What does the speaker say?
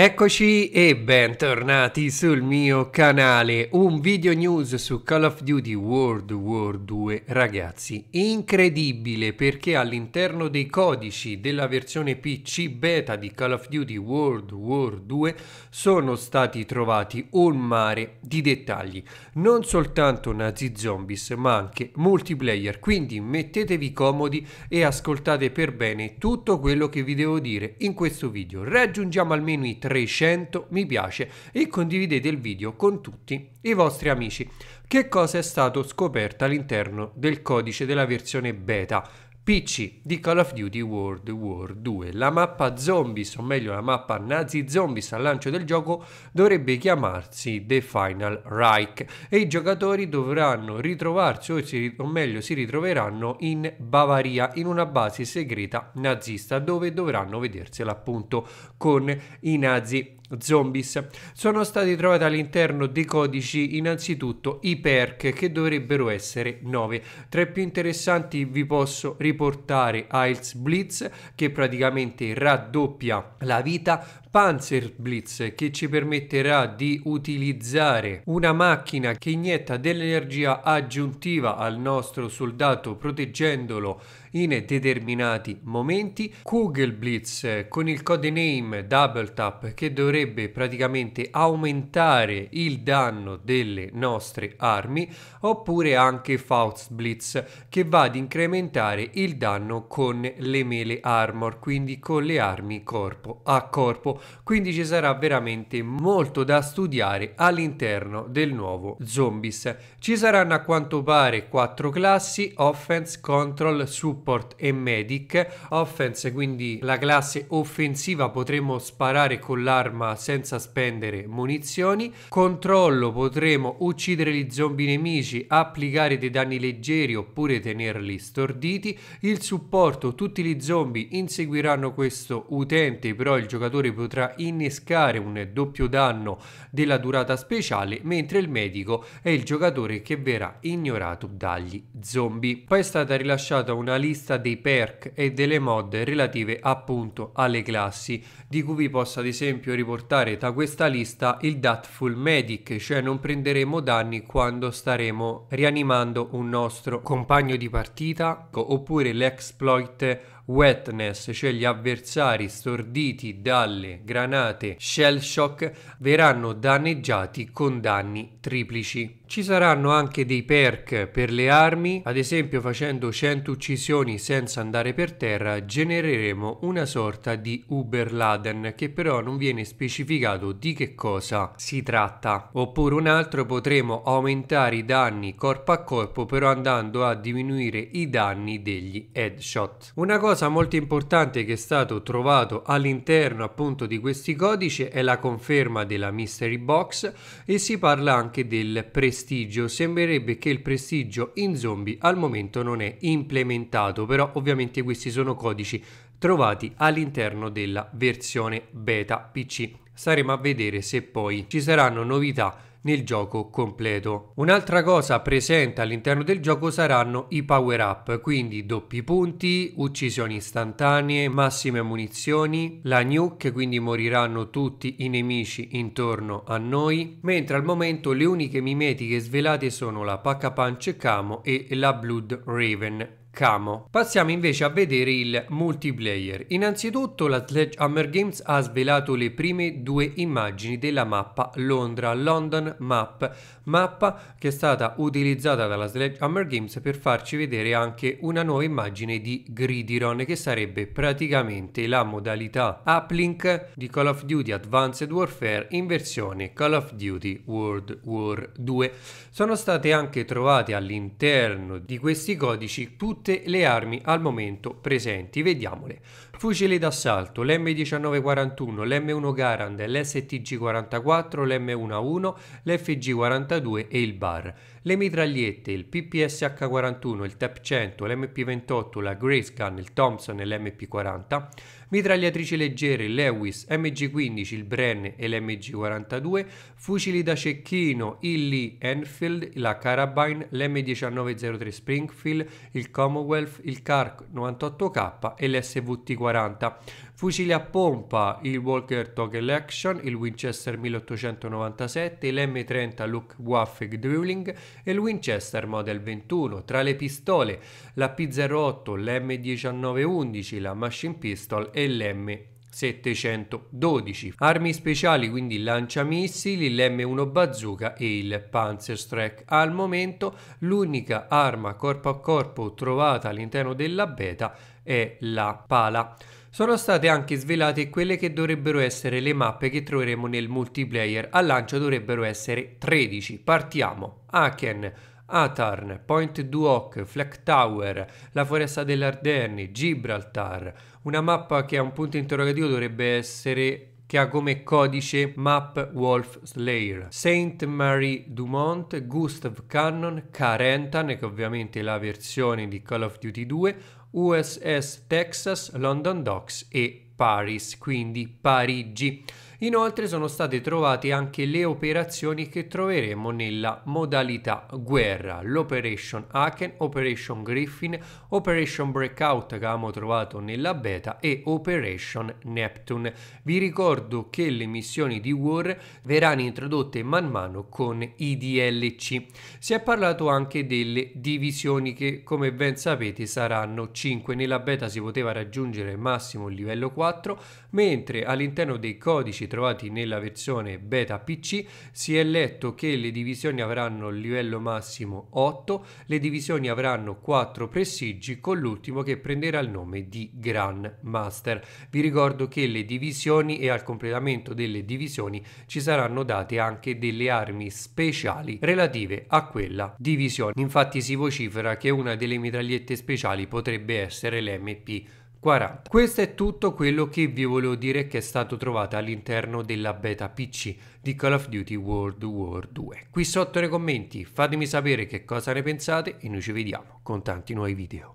Eccoci e bentornati sul mio canale, un video news su Call of Duty World War 2 ragazzi, incredibile perché all'interno dei codici della versione PC beta di Call of Duty World War 2 sono stati trovati un mare di dettagli, non soltanto nazi zombies ma anche multiplayer, quindi mettetevi comodi e ascoltate per bene tutto quello che vi devo dire in questo video, raggiungiamo almeno i 3 300 mi piace e condividete il video con tutti i vostri amici. Che cosa è stato scoperto all'interno del codice della versione beta? PC di Call of Duty World War 2. La mappa zombies, o meglio la mappa nazi zombies al lancio del gioco, dovrebbe chiamarsi The Final Reich e i giocatori dovranno ritrovarsi, o, si, o meglio si ritroveranno in Bavaria, in una base segreta nazista, dove dovranno vedersela appunto con i nazi zombies. Sono stati trovati all'interno dei codici innanzitutto i perk che dovrebbero essere 9. Tra i più interessanti vi posso riportare riportare Ails Blitz che praticamente raddoppia la vita Panzer Blitz che ci permetterà di utilizzare una macchina che inietta dell'energia aggiuntiva al nostro soldato proteggendolo in determinati momenti. Kugelblitz eh, con il codename Double Tap che dovrebbe praticamente aumentare il danno delle nostre armi oppure anche Faust Blitz che va ad incrementare il danno con le mele armor quindi con le armi corpo a corpo quindi ci sarà veramente molto da studiare all'interno del nuovo zombies ci saranno a quanto pare quattro classi offense control super support e medic. Offense, quindi la classe offensiva, potremo sparare con l'arma senza spendere munizioni. Controllo, potremo uccidere gli zombie nemici, applicare dei danni leggeri oppure tenerli storditi. Il supporto, tutti gli zombie inseguiranno questo utente, però il giocatore potrà innescare un doppio danno della durata speciale, mentre il medico è il giocatore che verrà ignorato dagli zombie. Poi è stata rilasciata una lista lista dei perk e delle mod relative appunto alle classi, di cui vi posso ad esempio riportare da questa lista il Datful Medic, cioè non prenderemo danni quando staremo rianimando un nostro compagno di partita oppure l'exploit wetness, cioè gli avversari storditi dalle granate shell shock, verranno danneggiati con danni triplici. Ci saranno anche dei perk per le armi, ad esempio facendo 100 uccisioni senza andare per terra genereremo una sorta di Uberladen che però non viene specificato di che cosa si tratta. Oppure un altro potremo aumentare i danni corpo a corpo però andando a diminuire i danni degli headshot. Una cosa cosa molto importante che è stato trovato all'interno appunto di questi codici è la conferma della mystery box e si parla anche del prestigio. Sembrerebbe che il prestigio in zombie al momento non è implementato, però ovviamente questi sono codici trovati all'interno della versione beta PC Saremo a vedere se poi ci saranno novità nel gioco completo. Un'altra cosa presente all'interno del gioco saranno i power up, quindi doppi punti, uccisioni istantanee, massime munizioni, la nuke, quindi moriranno tutti i nemici intorno a noi, mentre al momento le uniche mimetiche svelate sono la pacca punch camo e la blood raven Camo. Passiamo invece a vedere il multiplayer. Innanzitutto la Sledgehammer Games ha svelato le prime due immagini della mappa Londra London Map, mappa che è stata utilizzata dalla Sledgehammer Games per farci vedere anche una nuova immagine di Gridiron che sarebbe praticamente la modalità uplink di Call of Duty Advanced Warfare in versione Call of Duty World War 2. Sono state anche trovate all'interno di questi codici tutte tutte le armi al momento presenti. Vediamole. Fucili d'assalto, l'M1941, l'M1 Garand, l'STG44, l'M11, l'FG42 e il BAR. Le mitragliette, il PPSH41, il TAP100, l'MP28, la Grayscan, il Thompson e l'MP40. Mitragliatrici leggere, Lewis, MG15, il Bren e l'MG42. Fucili da cecchino, il Lee Enfield, la Carabine, l'M1903 Springfield, il Commonwealth, il Carc 98K e l'SVT40. 40. Fucili a pompa, il Walker Toggle Action, il Winchester 1897, l'M30 Look Waffig Drilling e il Winchester Model 21. Tra le pistole la P08, l'M1911, la Machine Pistol e l'M1911. 712. Armi speciali quindi lanciamissili, l'M1 Bazooka e il Panzerstreck. Al momento l'unica arma corpo a corpo trovata all'interno della beta è la pala. Sono state anche svelate quelle che dovrebbero essere le mappe che troveremo nel multiplayer. Al lancio dovrebbero essere 13. Partiamo. Aken, Atarn, Point Duoc, Fleck Tower, la foresta delle Ardenni, Gibraltar, una mappa che a un punto interrogativo dovrebbe essere che ha come codice Map Wolf Slayer, Saint Marie Dumont, Gustav Cannon, Carentan, che ovviamente è la versione di Call of Duty 2, USS Texas, London Docks e Paris, quindi Parigi. Inoltre sono state trovate anche le operazioni che troveremo nella modalità guerra, l'Operation Haken, Operation Griffin, Operation Breakout che abbiamo trovato nella beta e Operation Neptune. Vi ricordo che le missioni di War verranno introdotte man mano con i DLC. Si è parlato anche delle divisioni che come ben sapete saranno 5, nella beta si poteva raggiungere massimo il livello 4, mentre all'interno dei codici trovati nella versione beta PC, si è letto che le divisioni avranno il livello massimo 8, le divisioni avranno 4 prestigi con l'ultimo che prenderà il nome di Grand Master. Vi ricordo che le divisioni e al completamento delle divisioni ci saranno date anche delle armi speciali relative a quella divisione. Infatti si vocifera che una delle mitragliette speciali potrebbe essere l'MP 40. Questo è tutto quello che vi volevo dire che è stato trovato all'interno della beta PC di Call of Duty World War 2. Qui sotto nei commenti fatemi sapere che cosa ne pensate e noi ci vediamo con tanti nuovi video.